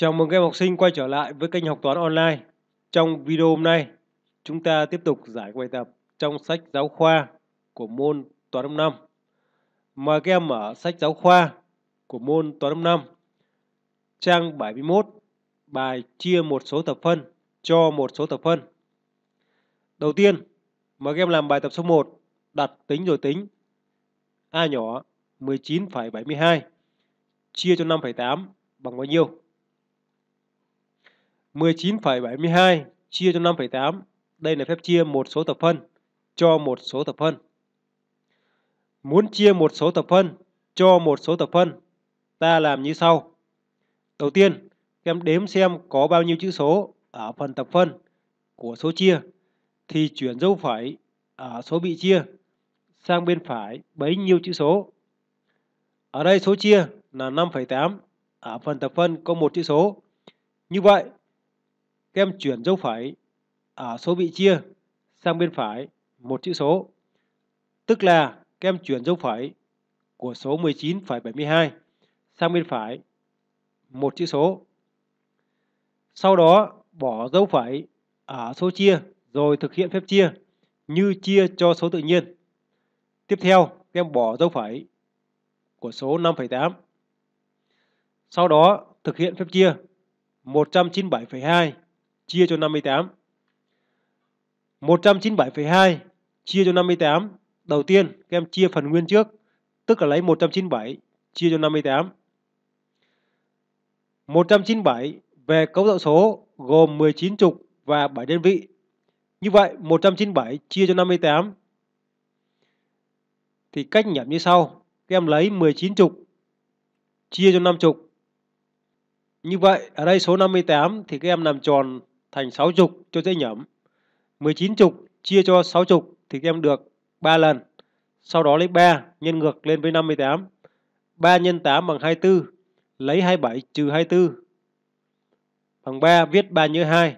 Chào mừng các em học sinh quay trở lại với kênh học toán online. Trong video hôm nay, chúng ta tiếp tục giải bài tập trong sách giáo khoa của môn toán lớp 5. Mời các em mở sách giáo khoa của môn toán lớp 5, trang 71, bài chia một số thập phân cho một số thập phân. Đầu tiên, mời các em làm bài tập số 1, đặt tính rồi tính. A nhỏ 19,72 chia cho 5,8 bằng bao nhiêu? 19,72 chia cho 5,8. Đây là phép chia một số tập phân cho một số tập phân. Muốn chia một số tập phân cho một số tập phân, ta làm như sau. Đầu tiên, em đếm xem có bao nhiêu chữ số ở phần tập phân của số chia thì chuyển dấu phẩy ở số bị chia sang bên phải bấy nhiêu chữ số. Ở đây số chia là 5,8, ở phần tập phân có một chữ số. Như vậy, các em chuyển dấu phẩy ở à, số bị chia sang bên phải một chữ số. Tức là các em chuyển dấu phẩy của số 19,72 sang bên phải một chữ số. Sau đó bỏ dấu phẩy ở à, số chia rồi thực hiện phép chia như chia cho số tự nhiên. Tiếp theo, các em bỏ dấu phẩy của số 5,8. Sau đó, thực hiện phép chia 197,2 chia cho 58. 197,2 chia cho 58. Đầu tiên, các em chia phần nguyên trước, tức là lấy 197 chia cho 58. 197 về cấu tạo số gồm 19 trục và 7 đơn vị. Như vậy, 197 chia cho 58 thì cách nhẩm như sau. Các em lấy 19 trục chia cho 5 trục. Như vậy, ở đây số 58 thì các em làm tròn thành 6 chục cho dễ nhẩm. 19 chục chia cho 6 chục thì em được 3 lần. Sau đó lấy 3 nhân ngược lên với 58. 3 nhân 8 bằng 24. Lấy 27 trừ 24. Bằng 3 viết 3 như 2.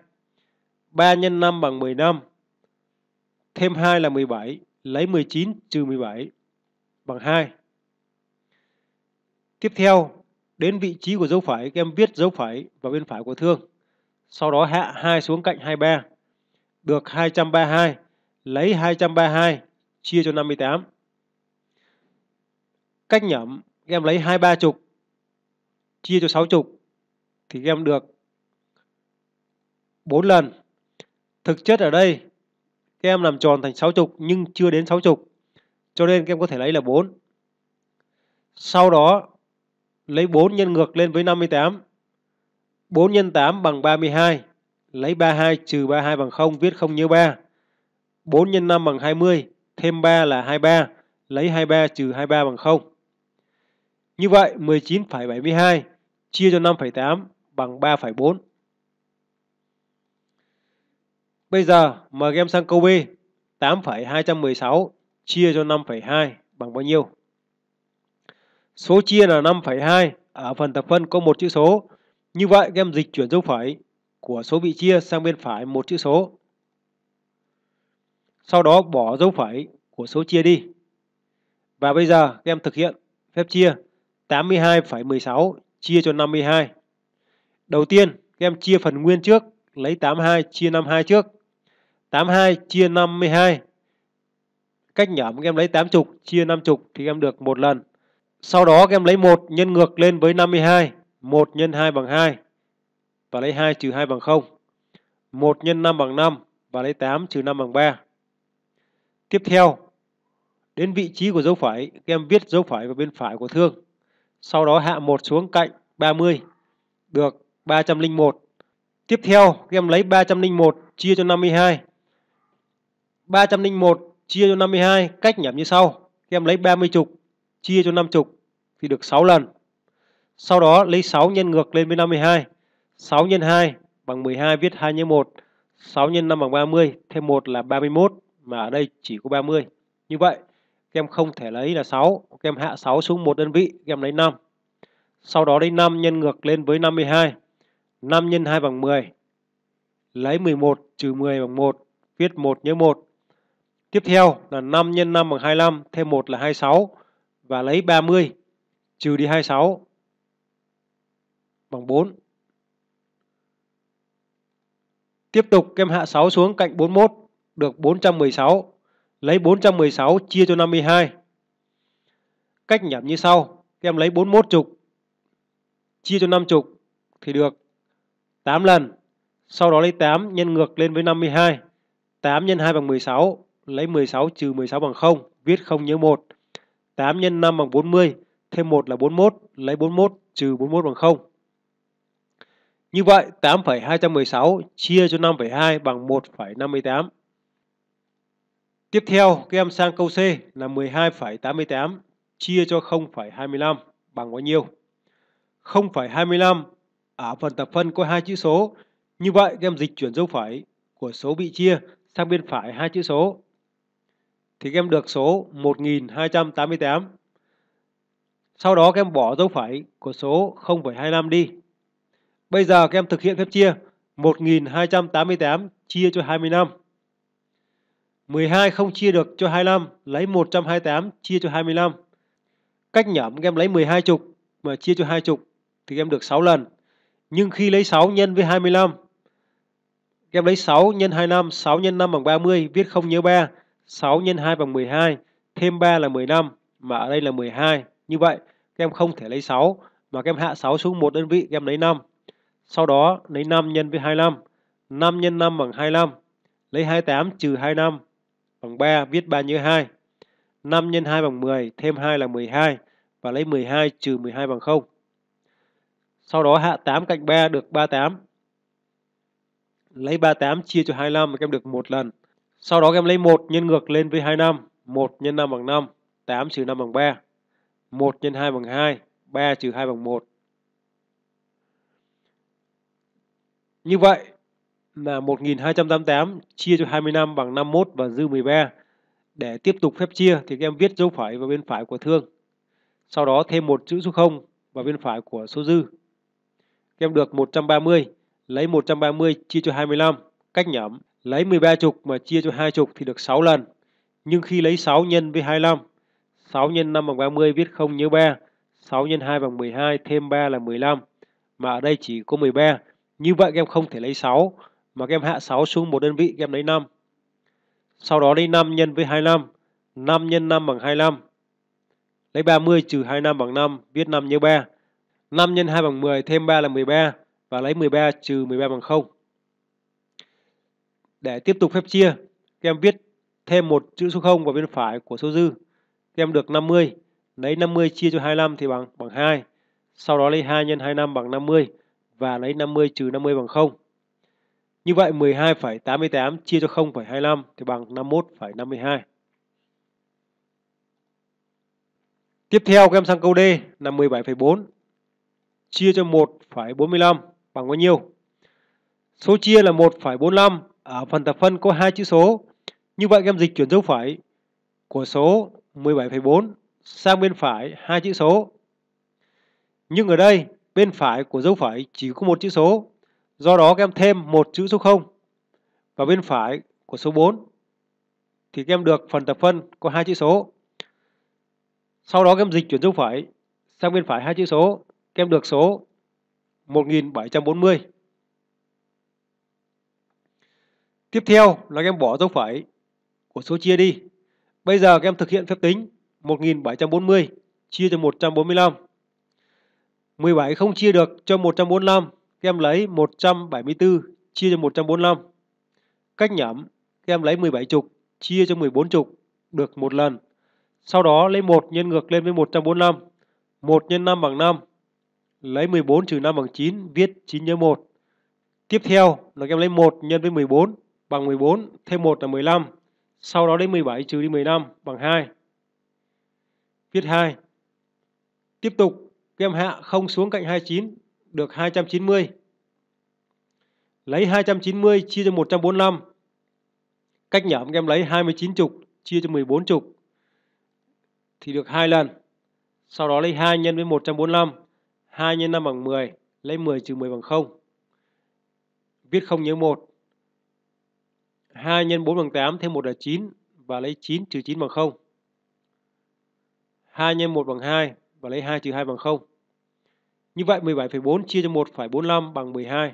3 nhân 5 bằng 15. Thêm 2 là 17. Lấy 19 trừ 17 bằng 2. Tiếp theo, đến vị trí của dấu phải các em viết dấu phải vào bên phải của thương sau đó hạ 2 xuống cạnh 23, được 232, lấy 232 chia cho 58. Cách nhẩm em lấy 23 chục chia cho 6 chục thì em được 4 lần. Thực chất ở đây các em làm tròn thành 6 chục nhưng chưa đến 6 chục. Cho nên các em có thể lấy là 4. Sau đó lấy 4 nhân ngược lên với 58 4 x 8 bằng 32. Lấy 32 trừ 32 bằng 0, viết 0 nhớ 3. 4 x 5 bằng 20, thêm 3 là 23. Lấy 23 trừ 23 bằng 0. Như vậy 19,72 chia cho 5,8 bằng 3,4. Bây giờ mời các em sang câu B. 8,216 chia cho 5,2 bằng bao nhiêu? Số chia là 5,2 ở phần thập phân có một chữ số như vậy, các em dịch chuyển dấu phẩy của số bị chia sang bên phải một chữ số. Sau đó bỏ dấu phẩy của số chia đi. Và bây giờ các em thực hiện phép chia 82,16 chia cho 52. Đầu tiên, các em chia phần nguyên trước, lấy 82 chia 52 trước. 82 chia 52. Cách nhẩm em lấy 80 chia 50 thì em được một lần. Sau đó em lấy 1 nhân ngược lên với 52 1 nhân 2 bằng 2 và lấy 2 trừ 2 bằng 0. 1 nhân 5 bằng 5 và lấy 8 trừ 5 bằng 3. Tiếp theo, đến vị trí của dấu phẩy, các em viết dấu phẩy vào bên phải của thương. Sau đó hạ một xuống cạnh 30 được 301. Tiếp theo, các em lấy 301 chia cho 52. 301 chia cho 52 cách nhẩm như sau. Các em lấy 30 chục chia cho 5 chục thì được 6 lần. Sau đó lấy 6 nhân ngược lên với 52. 6 nhân 2 bằng 12 viết 2 nhân 1. 6 nhân 5 bằng 30, thêm 1 là 31 mà ở đây chỉ có 30. Như vậy, các em không thể lấy là 6, các em hạ 6 xuống một đơn vị, các em lấy 5. Sau đó lấy 5 nhân ngược lên với 52. 5 nhân 2 bằng 10. Lấy 11 trừ 10 bằng 1, viết 1 nhớ 1. Tiếp theo là 5 nhân 5 bằng 25, thêm 1 là 26 và lấy 30 trừ đi 26 bằng 4. Tiếp tục kem hạ 6 xuống cạnh 41 được 416. Lấy 416 chia cho 52. Cách nhẩm như sau. Kem lấy 41 chục chia cho 5 chục thì được 8 lần. Sau đó lấy 8 nhân ngược lên với 52. 8 nhân 2 bằng 16. Lấy 16 trừ 16 bằng 0. Viết 0 nhớ 1. 8 nhân 5 bằng 40. Thêm 1 là 41. Lấy 41 trừ 41 bằng 0. Như vậy 8,216 chia cho 5,2 bằng 1,58. Tiếp theo các em sang câu C là 12,88 chia cho 0,25 bằng bao nhiêu? 0,25 ở phần tập phân có hai chữ số. Như vậy các em dịch chuyển dấu phẩy của số bị chia sang bên phải hai chữ số thì các em được số 1288. Sau đó các em bỏ dấu phẩy của số 0,25 đi Bây giờ các em thực hiện phép chia 1288 chia cho 25. 12 không chia được cho 25, lấy 128 chia cho 25. Cách nhẩm các em lấy 12 chục mà chia cho 2 chục thì các em được 6 lần. Nhưng khi lấy 6 nhân với 25, các em lấy 6 nhân 25, 6 nhân 5 bằng 30, viết không nhớ 3, 6 nhân 2 bằng 12, thêm 3 là 15, mà ở đây là 12. Như vậy, các em không thể lấy 6 mà các em hạ 6 xuống một đơn vị, các em lấy 5. Sau đó lấy 5 nhân với 25. 5 nhân 5 bằng 25. Lấy 28 trừ 25 bằng 3, viết 3 nhớ 2. 5 nhân 2 bằng 10, thêm 2 là 12 và lấy 12 trừ 12 bằng 0. Sau đó hạ 8 cạnh 3 được 38. Lấy 38 chia cho 25 các em được một lần. Sau đó các em lấy 1 nhân ngược lên với 25. 1 x 5 bằng 5, 8 trừ 5 bằng 3. 1 x 2 bằng 2, 3 trừ 2 bằng 1, Như vậy là 1288 chia cho 25 bằng 51 và dư 13. Để tiếp tục phép chia thì các em viết dấu phẩy vào bên phải của thương. Sau đó thêm một chữ số 0 vào bên phải của số dư. Các em được 130, lấy 130 chia cho 25, cách nhẩm. Lấy 13 chục mà chia cho 2 chục thì được 6 lần. Nhưng khi lấy 6 nhân với 25, 6 nhân 5 bằng 30 viết 0 nhớ 3, 6 nhân 2 bằng 12 thêm 3 là 15, mà ở đây chỉ có 13 như vậy các em không thể lấy 6 mà các em hạ 6 xuống một đơn vị các em lấy 5. Sau đó lấy 5 nhân với 25, 5 nhân 5 bằng 25. Lấy 30 trừ 25 bằng 5, viết 5 nhớ 3. 5 nhân 2 bằng 10 thêm 3 là 13 và lấy 13 trừ 13 bằng 0. Để tiếp tục phép chia, em viết thêm một chữ số 0 vào bên phải của số dư. em được 50, lấy 50 chia cho 25 thì bằng bằng 2. Sau đó lấy 2 nhân 25 bằng 50 và lấy 50 trừ 50 bằng 0. Như vậy 12,88 chia cho 0,25 thì bằng 51,52. Tiếp theo các em sang câu D là 17,4 chia cho 1,45 bằng bao nhiêu? Số chia là 1,45, ở phần thập phân có hai chữ số. Như vậy các em dịch chuyển dấu phẩy của số 17,4 sang bên phải hai chữ số. Nhưng ở đây Bên phải của dấu phẩy chỉ có một chữ số, do đó các em thêm một chữ số 0 và bên phải của số 4 thì các em được phần tập phân có hai chữ số. Sau đó các em dịch chuyển dấu phẩy sang bên phải hai chữ số, các em được số 1740. Tiếp theo là các em bỏ dấu phẩy của số chia đi. Bây giờ các em thực hiện phép tính 1740 chia cho 145 17 không chia được cho 145, các em lấy 174 chia cho 145. Cách nhẩm, các em lấy 17 chục chia cho 14 chục được một lần. Sau đó lấy 1 nhân ngược lên với 145. 1 nhân 5 bằng 5. Lấy 14 trừ 5 bằng 9, viết 9 nhân 1. Tiếp theo là các em lấy 1 nhân với 14 bằng 14, thêm 1 là 15. Sau đó lấy 17 trừ đi 15 bằng 2. Viết 2. Tiếp tục các hạ không xuống cạnh 29 được 290. Lấy 290 chia cho 145. Cách nhẩm các em lấy 29 chục chia cho 14 chục thì được hai lần. Sau đó lấy 2 nhân với 145, 2 nhân 5 bằng 10, lấy 10 trừ 10 bằng 0. Viết không nhớ 1. 2 nhân 4 bằng 8 thêm 1 là 9 và lấy 9 trừ 9 bằng 0. 2 nhân 1 bằng 2 và lấy 2 trừ 2 bằng 0. Như vậy 17,4 chia cho 1,45 bằng 12.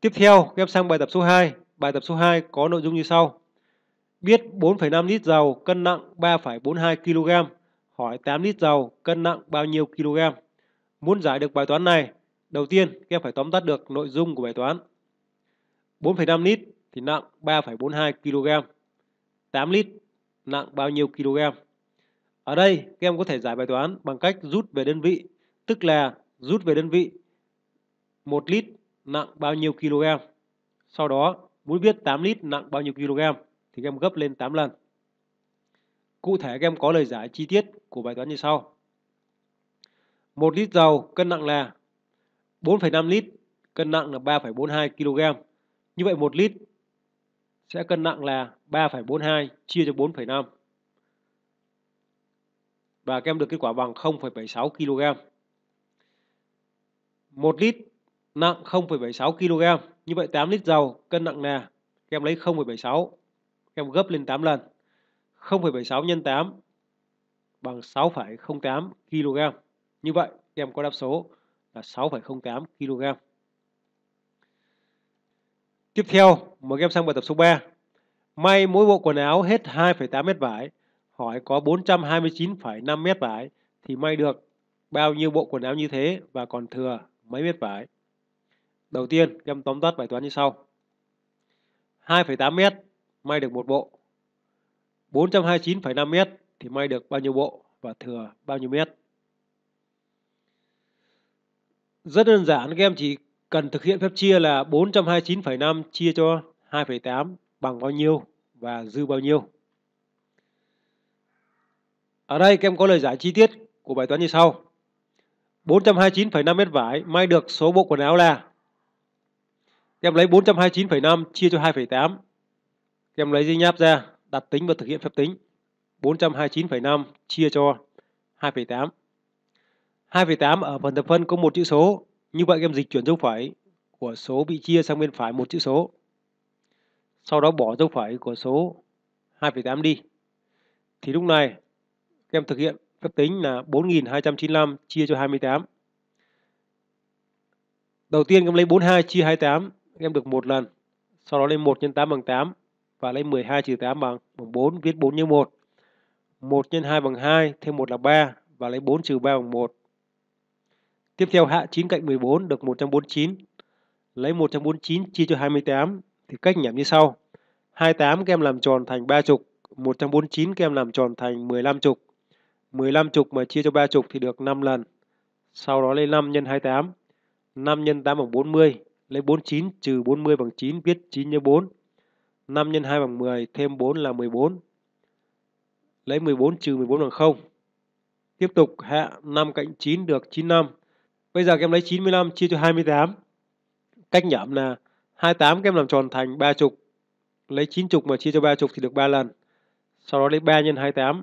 Tiếp theo, ghép sang bài tập số 2. Bài tập số 2 có nội dung như sau. Biết 4,5 lít dầu cân nặng 3,42 kg. Hỏi 8 lít dầu cân nặng bao nhiêu kg? Muốn giải được bài toán này, đầu tiên các em phải tóm tắt được nội dung của bài toán. 4,5 lít thì nặng 3,42 kg. 8 lít nặng bao nhiêu kg? Ở đây các em có thể giải bài toán bằng cách rút về đơn vị, tức là rút về đơn vị 1 lít nặng bao nhiêu kg. Sau đó muốn biết 8 lít nặng bao nhiêu kg thì các em gấp lên 8 lần. Cụ thể các em có lời giải chi tiết của bài toán như sau. 1 lít dầu cân nặng là 4,5 lít, cân nặng là 3,42 kg. Như vậy 1 lít sẽ cân nặng là 3,42 chia cho 4,5 và các em được kết quả bằng 0,76 kg. 1 lít nặng 0,76 kg. Như vậy 8 lít dầu cân nặng nè, các em lấy 0,76, các em gấp lên 8 lần. 0,76 nhân 8 bằng 6,08 kg. Như vậy các em có đáp số là 6,08 kg. Tiếp theo, mời các em sang bài tập số 3. May mỗi bộ quần áo hết 2,8 mét vải hỏi có 429,5 mét vải thì may được bao nhiêu bộ quần áo như thế và còn thừa mấy mét vải. Đầu tiên, em tóm tắt bài toán như sau. 2,8 mét may được một bộ. 429,5 mét thì may được bao nhiêu bộ và thừa bao nhiêu mét. Rất đơn giản, các em chỉ cần thực hiện phép chia là 429,5 chia cho 2,8 bằng bao nhiêu và dư bao nhiêu. Ở đây các em có lời giải chi tiết của bài toán như sau. 429,5 mét vải may được số bộ quần áo là các em lấy 429,5 chia cho 2,8. Các em lấy dây nháp ra, đặt tính và thực hiện phép tính. 429,5 chia cho 2,8. 2,8 ở phần thập phân có một chữ số, như vậy các em dịch chuyển dấu phẩy của số bị chia sang bên phải một chữ số. Sau đó bỏ dấu phẩy của số 2,8 đi. Thì lúc này các em thực hiện phép tính là 4295 chia cho 28. Đầu tiên các em lấy 42 chia 28, các em được một lần. Sau đó lấy 1 x 8 bằng 8 và lấy 12 trừ 8 bằng, bằng 4, viết 4 nhân 1. 1 x 2 bằng 2, thêm 1 là 3 và lấy 4 trừ 3 bằng 1. Tiếp theo hạ 9 cạnh 14 được 149. Lấy 149 chia cho 28 thì cách nhẩm như sau. 28 các em làm tròn thành 3 trục, 149 các em làm tròn thành 15 chục. 15 chục mà chia cho 3 chục thì được 5 lần. Sau đó lấy 5 nhân 28. 5 nhân 8 bằng 40. Lấy 49 trừ 40 bằng 9 viết 9 nhân 4. 5 nhân 2 bằng 10 thêm 4 là 14. Lấy 14 trừ 14 bằng 0. Tiếp tục hạ 5 cạnh 9 được 95. Bây giờ các em lấy 95 chia cho 28. Cách nhẩm là 28 các em làm tròn thành 3 chục. Lấy 9 chục mà chia cho 3 chục thì được 3 lần. Sau đó lấy 3 nhân 28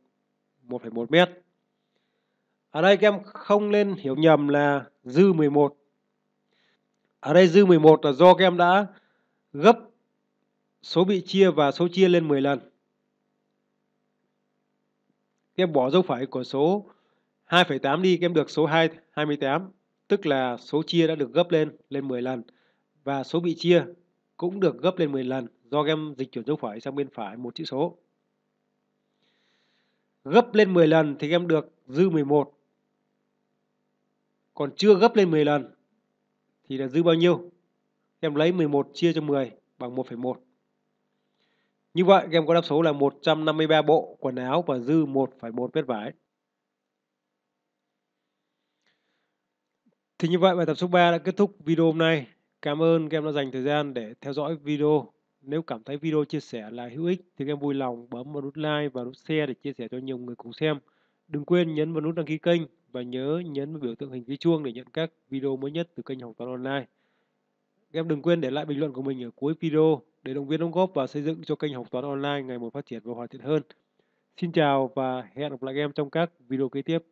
1,1 mét. Ở đây các em không nên hiểu nhầm là dư 11. Ở đây dư 11 là do các em đã gấp số bị chia và số chia lên 10 lần. Các em bỏ dấu phẩy của số 2,8 đi, các em được số 2, 28, tức là số chia đã được gấp lên lên 10 lần và số bị chia cũng được gấp lên 10 lần do các em dịch chuyển dấu phẩy sang bên phải một chữ số gấp lên 10 lần thì em được dư 11. Còn chưa gấp lên 10 lần thì là dư bao nhiêu? em lấy 11 chia cho 10 bằng 1,1. Như vậy em có đáp số là 153 bộ quần áo và dư 1,1 mét vải. Thì như vậy bài tập số 3 đã kết thúc video hôm nay. Cảm ơn các em đã dành thời gian để theo dõi video. Nếu cảm thấy video chia sẻ là hữu ích thì em vui lòng bấm vào nút like và nút share để chia sẻ cho nhiều người cùng xem. Đừng quên nhấn vào nút đăng ký kênh và nhớ nhấn vào biểu tượng hình cái chuông để nhận các video mới nhất từ kênh Học Toán Online. em đừng quên để lại bình luận của mình ở cuối video để động viên đóng góp và xây dựng cho kênh Học Toán Online ngày một phát triển và hoàn thiện hơn. Xin chào và hẹn gặp lại em trong các video kế tiếp.